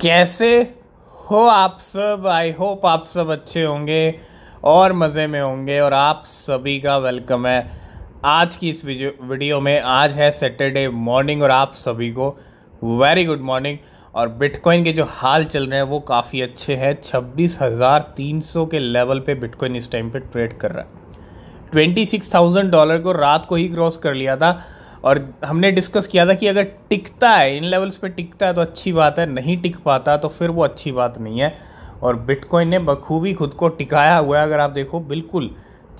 कैसे हो आप सब आई होप आप सब अच्छे होंगे और मज़े में होंगे और आप सभी का वेलकम है आज की इस वीडियो में आज है सैटरडे मॉर्निंग और आप सभी को वेरी गुड मॉर्निंग और बिटकॉइन के जो हाल चल रहे हैं वो काफ़ी अच्छे हैं छब्बीस हज़ार तीन सौ के लेवल पे बिटकॉइन इस टाइम पे ट्रेड कर रहा है ट्वेंटी सिक्स थाउजेंड डॉलर को रात को ही क्रॉस कर लिया था और हमने डिस्कस किया था कि अगर टिकता है इन लेवल्स पे टिकता है तो अच्छी बात है नहीं टिक पाता तो फिर वो अच्छी बात नहीं है और बिटकॉइन ने बखूबी खुद को टिकाया हुआ है अगर आप देखो बिल्कुल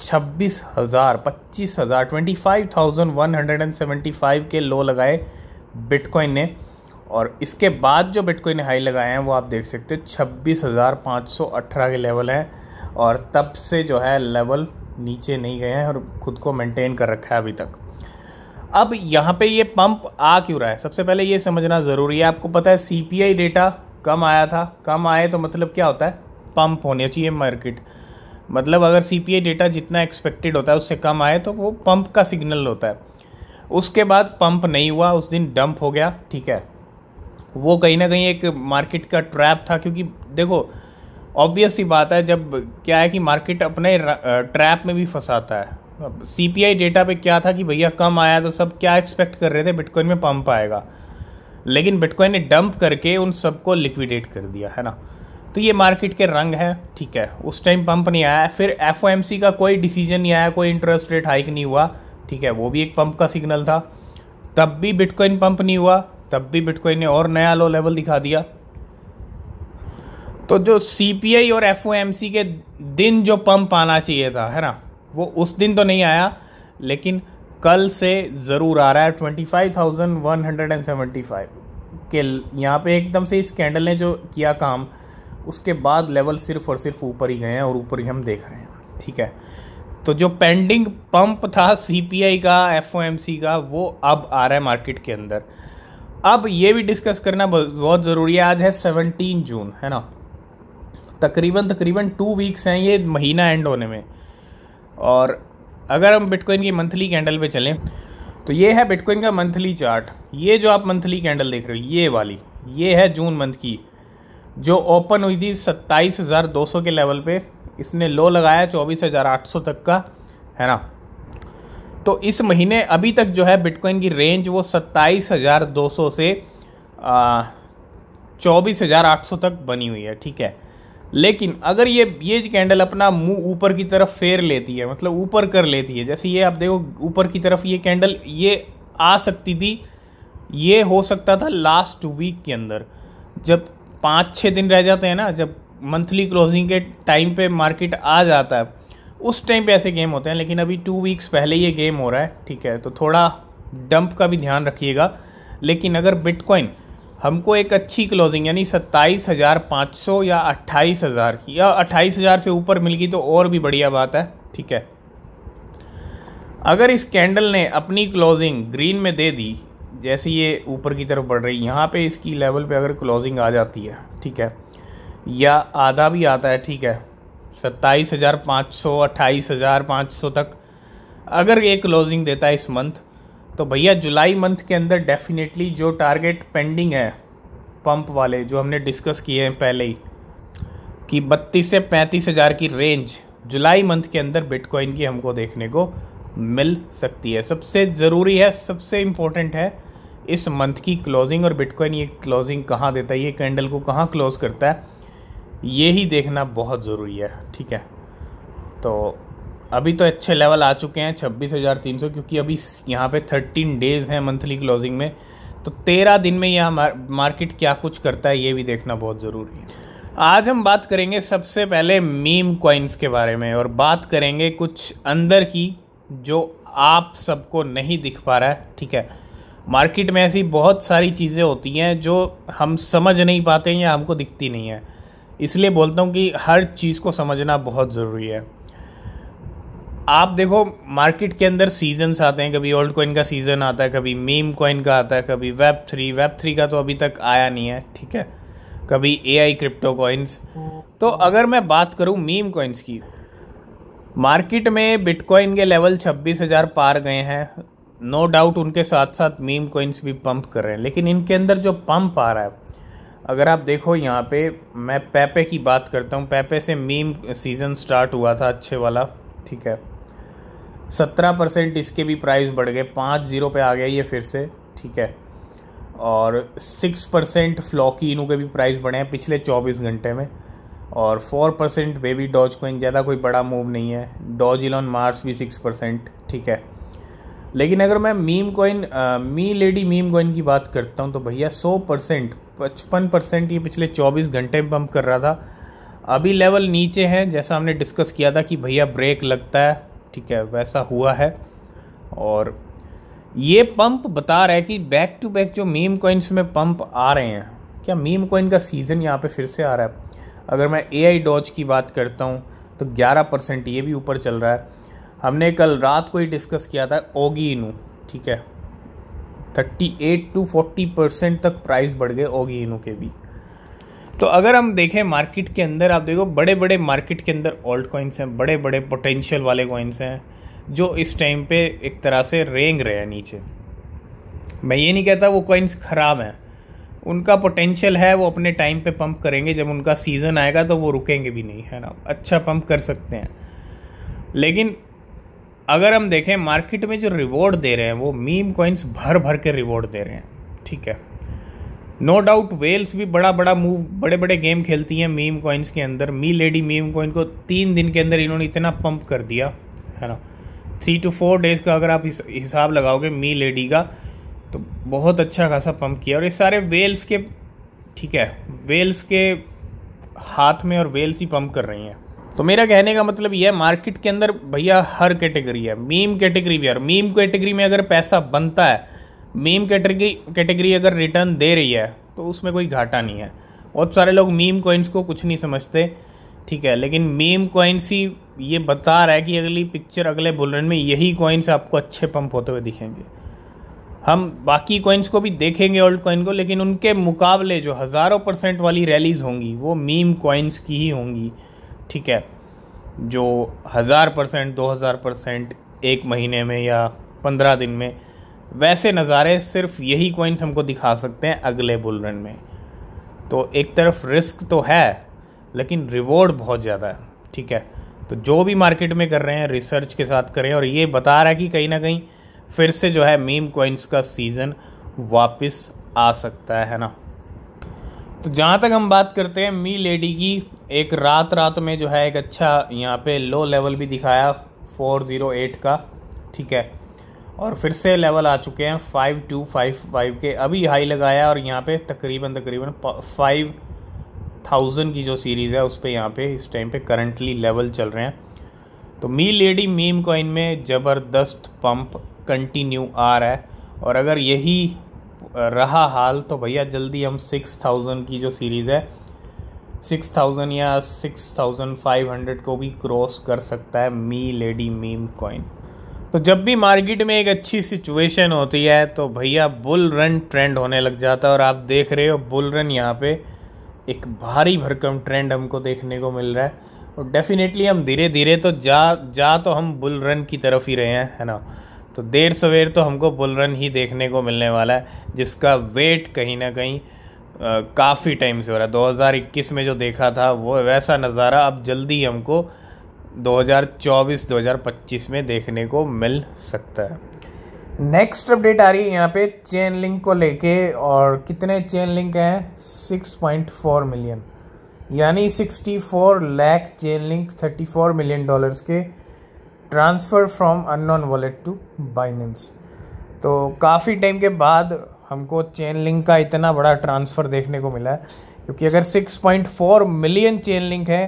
छब्बीस हज़ार पच्चीस हज़ार twenty five thousand one hundred and seventy five के लो लगाए बिटकॉइन ने और इसके बाद जो बिटकॉइन ने हाई लगाए हैं वो आप देख सकते हो छब्बीस हज़ार पाँच सौ अठारह के लेवल हैं और तब से जो है लेवल नीचे नहीं गए हैं और ख़ुद को मेंटेन कर रखा है अभी तक अब यहाँ पे ये पंप आ क्यों रहा है सबसे पहले ये समझना ज़रूरी है आपको पता है सीपीआई डेटा कम आया था कम आए तो मतलब क्या होता है पंप होने चाहिए मार्केट मतलब अगर सी डेटा जितना एक्सपेक्टेड होता है उससे कम आए तो वो पंप का सिग्नल होता है उसके बाद पंप नहीं हुआ उस दिन डंप हो गया ठीक है वो कहीं ना कहीं एक मार्केट का ट्रैप था क्योंकि देखो ऑब्वियस ही बात है जब क्या है कि मार्केट अपने ट्रैप में भी फंसाता है अब आई डेटा पे क्या था कि भैया कम आया तो सब क्या एक्सपेक्ट कर रहे थे बिटकॉइन में पंप आएगा लेकिन बिटकॉइन ने डंप करके उन सबको लिक्विडेट कर दिया है ना तो ये मार्केट के रंग है ठीक है उस टाइम पंप नहीं आया फिर एफ का कोई डिसीजन नहीं आया कोई इंटरेस्ट रेट हाइक नहीं हुआ ठीक है वो भी एक पंप का सिग्नल था तब भी बिटकॉइन पंप नहीं हुआ तब भी बिटकॉइन ने और नया लो लेवल दिखा दिया तो जो सी और एफ के दिन जो पंप आना चाहिए था है ना वो उस दिन तो नहीं आया लेकिन कल से ज़रूर आ रहा है twenty five thousand one hundred and seventy five के यहाँ पे एकदम से इस कैंडल ने जो किया काम उसके बाद लेवल सिर्फ और सिर्फ ऊपर ही गए हैं और ऊपर ही हम देख रहे हैं ठीक है तो जो पेंडिंग पंप था सीपीआई का एफओएमसी का वो अब आ रहा है मार्केट के अंदर अब ये भी डिस्कस करना बहुत ज़रूरी है आज है सेवनटीन जून है ना तकरीबन तकरीबन टू वीक्स हैं ये महीना एंड होने में और अगर हम बिटकॉइन की मंथली कैंडल पे चलें तो ये है बिटकॉइन का मंथली चार्ट ये जो आप मंथली कैंडल देख रहे हो ये वाली ये है जून मंथ की जो ओपन हुई थी सत्ताईस हज़ार दो सौ के लेवल पे इसने लो लगाया चौबीस हज़ार आठ सौ तक का है ना तो इस महीने अभी तक जो है बिटकॉइन की रेंज वो सत्ताईस हज़ार दो सौ से चौबीस हज़ार आठ सौ तक बनी हुई है ठीक है लेकिन अगर ये ये कैंडल अपना मुंह ऊपर की तरफ फेर लेती है मतलब ऊपर कर लेती है जैसे ये आप देखो ऊपर की तरफ ये कैंडल ये आ सकती थी ये हो सकता था लास्ट वीक के अंदर जब पाँच छः दिन रह जाते हैं ना जब मंथली क्लोजिंग के टाइम पे मार्केट आ जाता है उस टाइम पे ऐसे गेम होते हैं लेकिन अभी टू वीक्स पहले ये गेम हो रहा है ठीक है तो थोड़ा डंप का भी ध्यान रखिएगा लेकिन अगर बिटकॉइन हमको एक अच्छी क्लोजिंग यानी सत्ताईस हज़ार पाँच सौ या अट्ठाईस हज़ार की या अट्ठाईस हज़ार से ऊपर मिल गई तो और भी बढ़िया बात है ठीक है अगर इस कैंडल ने अपनी क्लोजिंग ग्रीन में दे दी जैसे ये ऊपर की तरफ बढ़ रही यहाँ पे इसकी लेवल पे अगर क्लोजिंग आ जाती है ठीक है या आधा भी आता है ठीक है सत्ताईस हज़ार पाँच सौ अट्ठाईस हज़ार पाँच सौ तक अगर ये क्लोजिंग देता है इस मंथ तो भैया जुलाई मंथ के अंदर डेफिनेटली जो टारगेट पेंडिंग है पंप वाले जो हमने डिस्कस किए हैं पहले ही कि बत्तीस से पैंतीस हज़ार की रेंज जुलाई मंथ के अंदर बिटकॉइन की हमको देखने को मिल सकती है सबसे ज़रूरी है सबसे इम्पोर्टेंट है इस मंथ की क्लोजिंग और बिटकॉइन ये क्लोजिंग कहाँ देता है ये कैंडल को कहाँ क्लोज करता है ये ही देखना बहुत ज़रूरी है ठीक है तो अभी तो अच्छे लेवल आ चुके हैं छब्बीस हज़ार तीन सौ क्योंकि अभी यहाँ पे थर्टीन डेज़ हैं मंथली क्लोजिंग में तो तेरह दिन में यह मार्केट क्या कुछ करता है ये भी देखना बहुत ज़रूरी है आज हम बात करेंगे सबसे पहले मीम कॉइन्स के बारे में और बात करेंगे कुछ अंदर की जो आप सबको नहीं दिख पा रहा है ठीक है मार्केट में ऐसी बहुत सारी चीज़ें होती हैं जो हम समझ नहीं पाते या हमको दिखती नहीं है इसलिए बोलता हूँ कि हर चीज़ को समझना बहुत ज़रूरी है आप देखो मार्केट के अंदर सीजन्स आते हैं कभी ओल्ड कॉइन का सीज़न आता है कभी मीम कॉइन का आता है कभी वेब थ्री वेब थ्री का तो अभी तक आया नहीं है ठीक है कभी ए आई क्रिप्टो कॉइन्स तो अगर मैं बात करूँ मीम कॉइन्स की मार्केट में बिटकॉइन के लेवल छब्बीस हज़ार पार गए हैं नो डाउट उनके साथ साथ मीम कॉइन्स भी पंप कर रहे हैं लेकिन इनके अंदर जो पंप आ रहा है अगर आप देखो यहाँ पे मैं पैपे की बात करता हूँ पैपे से मीम सीज़न स्टार्ट हुआ था अच्छे वाला ठीक है सत्रह परसेंट इसके भी प्राइस बढ़ गए पाँच जीरो पे आ गया ये फिर से ठीक है और सिक्स परसेंट फ्लॉकी इनू के भी प्राइस बढ़े हैं पिछले चौबीस घंटे में और four percent baby doge coin ज़्यादा कोई बड़ा मूव नहीं है डॉज इलॉन मार्स भी सिक्स परसेंट ठीक है लेकिन अगर मैं meme coin Milady meme coin की बात करता हूँ तो भैया सौ परसेंट पचपन परसेंट ये पिछले चौबीस घंटे में पंप कर रहा था अभी लेवल नीचे है जैसा हमने डिस्कस किया था कि भैया ब्रेक लगता है ठीक है वैसा हुआ है और ये पंप बता रहा है कि बैक टू बैक जो मीम कॉइन्स में पंप आ रहे हैं क्या मीम कॉइन का सीज़न यहाँ पे फिर से आ रहा है अगर मैं ए आई डॉज की बात करता हूँ तो 11 परसेंट ये भी ऊपर चल रहा है हमने कल रात को ही डिस्कस किया था ओगी इनू ठीक है 38 टू 40 परसेंट तक प्राइस बढ़ गए ओगी इनू के भी तो अगर हम देखें मार्केट के अंदर आप देखो बड़े बड़े मार्केट के अंदर ओल्ड कॉइन्स हैं बड़े बड़े पोटेंशियल वाले कॉइन्स हैं जो इस टाइम पे एक तरह से रेंग रहे हैं नीचे मैं ये नहीं कहता वो कॉइन्स ख़राब हैं उनका पोटेंशियल है वो अपने टाइम पे पंप करेंगे जब उनका सीज़न आएगा तो वो रुकेंगे भी नहीं है ना अच्छा पंप कर सकते हैं लेकिन अगर हम देखें मार्केट में जो रिवॉर्ड दे रहे हैं वो मीम कॉइन्स भर भर के रिवॉर्ड दे रहे हैं ठीक है नो डाउट वेल्स भी बड़ा बड़ा मूव बड़े बड़े गेम खेलती हैं मीम कॉइन्स के अंदर मी लेडी मीम कॉइन को तीन दिन के अंदर इन्होंने इतना पंप कर दिया है ना थ्री टू फोर डेज़ का अगर आप हिसाब लगाओगे मी लेडी का तो बहुत अच्छा खासा पंप किया और ये सारे वेल्स के ठीक है वेल्स के हाथ में और वेल्स ही पंप कर रही हैं तो मेरा कहने का मतलब यह है मार्केट के अंदर भैया हर कैटेगरी है मीम कैटेगरी भी और मीम कैटेगरी में अगर पैसा बनता है मीम कैटेगरी कैटेगरी अगर रिटर्न दे रही है तो उसमें कोई घाटा नहीं है बहुत सारे लोग मीम कॉइन्स को कुछ नहीं समझते ठीक है लेकिन मीम कॉइन्स ही ये बता रहा है कि अगली पिक्चर अगले बुलरन में यही कॉइन्स आपको अच्छे पंप होते हुए दिखेंगे हम बाकी कॉइन्स को भी देखेंगे ओल्ड कॉइन को लेकिन उनके मुकाबले जो हज़ारों परसेंट वाली रैलीज होंगी वो मीम कॉइन्स की ही होंगी ठीक है जो हज़ार परसेंट दो हज़ार परसेंट एक महीने में या पंद्रह दिन में वैसे नज़ारे सिर्फ यही कॉइन्स हमको दिखा सकते हैं अगले बुल रन में तो एक तरफ रिस्क तो है लेकिन रिवॉर्ड बहुत ज़्यादा है ठीक है तो जो भी मार्केट में कर रहे हैं रिसर्च के साथ करें और ये बता रहा है कि कहीं ना कहीं फिर से जो है मीम कॉइन्स का सीज़न वापस आ सकता है ना तो जहाँ तक हम बात करते हैं मी लेडी की एक रात रात में जो है एक अच्छा यहाँ पे लो लेवल भी दिखाया 408 का ठीक है और फिर से लेवल आ चुके हैं फाइव टू फाइव फाइव के अभी हाई लगाया और यहाँ पे तकरीबन तकरीबन फाइव थाउजेंड की जो सीरीज़ है उस पर यहाँ पे इस टाइम पे करंटली लेवल चल रहे हैं तो मी लेडी मीम कॉइन में ज़बरदस्त पंप कंटिन्यू आ रहा है और अगर यही रहा हाल तो भैया जल्दी हम सिक्स थाउजेंड की जो सीरीज़ है सिक्स थाउजेंड या सिक्स थाउजेंड फाइव हंड्रेड को भी क्रॉस कर सकता है मी लेडी मीम कॉइन तो जब भी मार्केट में एक अच्छी सिचुएशन होती है तो भैया बुल रन ट्रेंड होने लग जाता है और आप देख रहे हो बुल रन यहाँ पे एक भारी भरकम ट्रेंड हमको देखने को मिल रहा है और डेफिनेटली हम धीरे धीरे तो जा जा तो हम बुल रन की तरफ ही रहे हैं है ना तो देर सवेर तो हमको बुल रन ही देखने को मिलने वाला है जिसका वेट कहीं ना कहीं काफ़ी टाइम से हो रहा है 2021 में जो देखा था वो वैसा नज़ारा अब जल्दी हमको 2024-2025 में देखने को मिल सकता है नेक्स्ट अपडेट आ रही है यहाँ पे चेन लिंक को लेके और कितने चेन लिंक हैं 6.4 मिलियन यानी 64 lakh Chainlink 34 million dollars के transfer from unknown wallet to Binance तो काफ़ी टाइम के बाद हमको चेन लिंक का इतना बड़ा ट्रांसफ़र देखने को मिला है क्योंकि अगर 6.4 मिलियन चेन लिंक है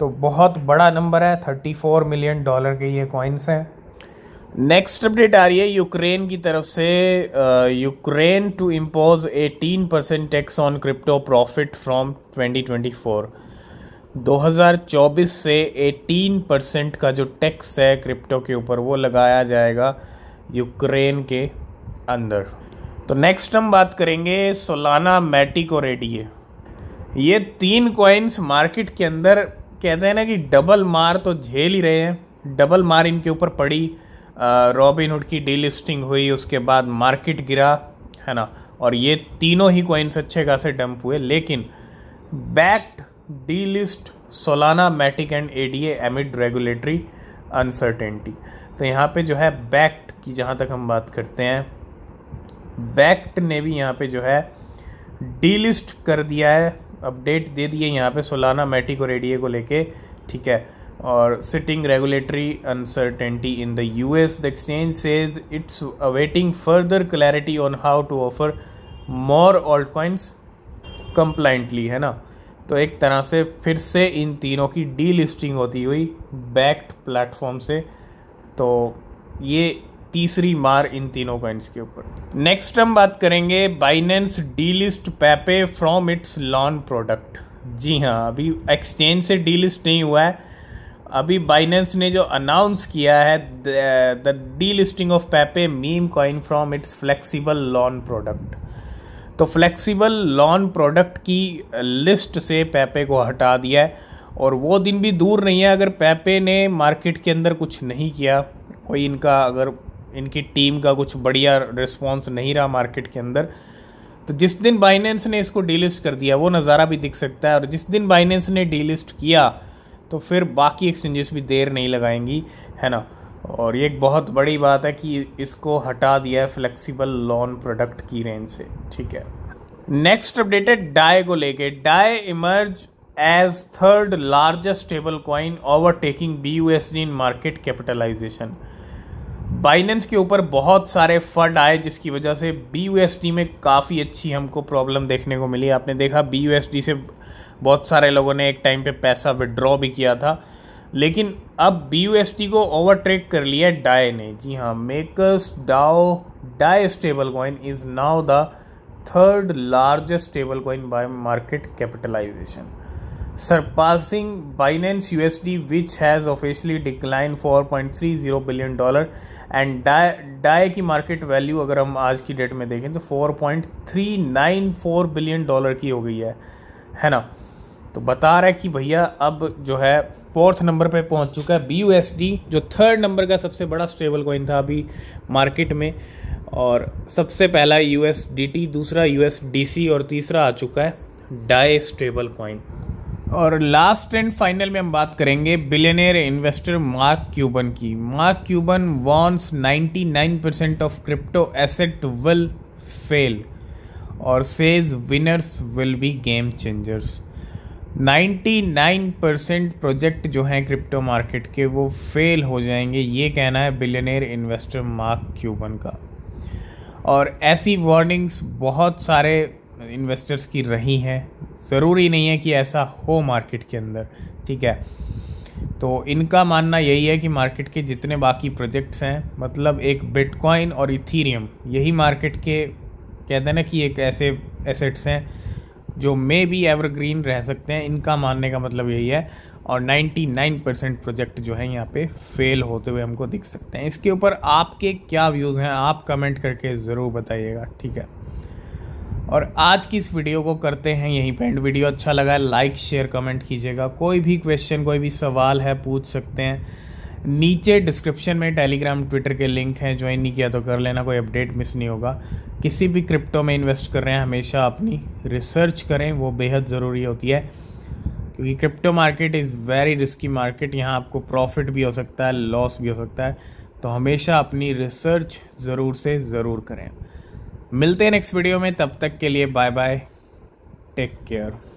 तो बहुत बड़ा नंबर है 34 मिलियन डॉलर के ये कॉइन्स हैं नेक्स्ट अपडेट आ रही है यूक्रेन की तरफ से Ukraine to impose 18 percent tax on crypto profit from 2024 2024 से 18 परसेंट का जो टैक्स है क्रिप्टो के ऊपर वो लगाया जाएगा यूक्रेन के अंदर तो नेक्स्ट हम बात करेंगे सोलाना मैटिक और रेडिए ये तीन कॉइन्स मार्केट के अंदर कहते हैं ना कि डबल मार तो झेल ही रहे हैं डबल मार इनके ऊपर पड़ी रॉबिनहुड की डीलिस्टिंग हुई उसके बाद मार्केट गिरा है ना और ये तीनों ही कॉइन्स अच्छे खासे डंप हुए लेकिन backed delist Solana Matic and A D amid regulatory uncertainty तो यहाँ पे जो है बैक्ट की जहाँ तक हम बात करते हैं बैक्ट ने भी यहाँ पे जो है डीलिस्ट कर दिया है अपडेट दे दिए यहाँ पे सोलाना मैटिक और एडीए को लेके ठीक है और citing regulatory uncertainty in the US the exchange says it's awaiting further clarity on how to offer more alt coins compliantly है ना तो एक तरह से फिर से इन तीनों की डीलिस्टिंग होती हुई बैक्ड प्लेटफॉर्म से तो ये तीसरी मार इन तीनों कॉइन्स के ऊपर नेक्स्ट हम बात करेंगे Binance delist Pepe from its loan product जी हाँ अभी एक्सचेंज से डीलिस्ट नहीं हुआ है अभी बाइनेंस ने जो अनाउंस किया है the delisting of Pepe meme coin from its flexible loan product तो फ्लेक्सिबल लॉन प्रोडक्ट की लिस्ट से पैपे को हटा दिया है और वो दिन भी दूर नहीं है अगर पैपे ने मार्केट के अंदर कुछ नहीं किया कोई इनका अगर इनकी टीम का कुछ बढ़िया रिस्पॉन्स नहीं रहा मार्केट के अंदर तो जिस दिन बाइनेंस ने इसको डीलिस्ट कर दिया वो नज़ारा भी दिख सकता है और जिस दिन बाइनेंस ने डीलिस्ट किया तो फिर बाकी एक्सचेंजेस भी देर नहीं लगाएंगी है ना और ये एक बहुत बड़ी बात है कि इसको हटा दिया है फ्लेक्सिबल लोन प्रोडक्ट की रेंज से ठीक है नेक्स्ट अपडेटेड डाई को लेके Dai emerge as third largest stable coin overtaking B U S D in market capitalization Binance के ऊपर बहुत सारे फंड आए जिसकी वजह से बी में काफ़ी अच्छी हमको प्रॉब्लम देखने को मिली आपने देखा बी से बहुत सारे लोगों ने एक टाइम पे पैसा विड्रॉ भी किया था लेकिन अब बी को ओवरटेक कर लिया डाई ने जी हाँ makers DAO Dai stable coin is now the third largest stable coin by market capitalization which has USD, decline four point three 4.30 billion dollar and Dai Dai की मार्केट वैल्यू अगर हम आज की डेट में देखें तो 4.394 बिलियन डॉलर की हो गई है है ना तो बता रहा है कि भैया अब जो है फोर्थ नंबर पे पहुंच चुका है बी जो थर्ड नंबर का सबसे बड़ा स्टेबल कॉइन था अभी मार्केट में और सबसे पहला यू दूसरा यू और तीसरा आ चुका है डाई स्टेबल कॉइन और लास्ट एंड फाइनल में हम बात करेंगे बिलियनियर इन्वेस्टर मार्क क्यूबन की Mark Cuban warns 99 percent of crypto asset will fail और says winners will be game changers 99 percent project जो हैं क्रिप्टो मार्केट के वो फेल हो जाएंगे ये कहना है बिलियनियर इन्वेस्टर मार्क क्यूबन का और ऐसी वार्निंग्स बहुत सारे इन्वेस्टर्स की रही हैं ज़रूरी नहीं है कि ऐसा हो मार्केट के अंदर ठीक है तो इनका मानना यही है कि मार्केट के जितने बाकी प्रोजेक्ट्स हैं मतलब एक बिटकॉइन और इथीरियम यही मार्केट के कहते हैं ना कि एक ऐसे एसेट्स हैं जो मे बी एवरग्रीन रह सकते हैं इनका मानने का मतलब यही है और 99 परसेंट प्रोजेक्ट जो है यहाँ पे फेल होते हुए हमको दिख सकते हैं इसके ऊपर आपके क्या व्यूज़ हैं आप कमेंट करके ज़रूर बताइएगा ठीक है और आज की इस वीडियो को करते हैं यहीं पे एंड वीडियो अच्छा लगा है लाइक शेयर कमेंट कीजिएगा कोई भी क्वेश्चन कोई भी सवाल है पूछ सकते हैं नीचे डिस्क्रिप्शन में टेलीग्राम ट्विटर के लिंक हैं ज्वाइन नहीं किया तो कर लेना कोई अपडेट मिस नहीं होगा किसी भी क्रिप्टो में इन्वेस्ट कर रहे हैं हमेशा अपनी रिसर्च करें वो बेहद ज़रूरी होती है क्योंकि crypto market is very risky market यहाँ आपको प्रॉफिट भी हो सकता है लॉस भी हो सकता है तो हमेशा अपनी रिसर्च ज़रूर से ज़रूर करें मिलते हैं नेक्स्ट वीडियो में तब तक के लिए बाय बाय टेक केयर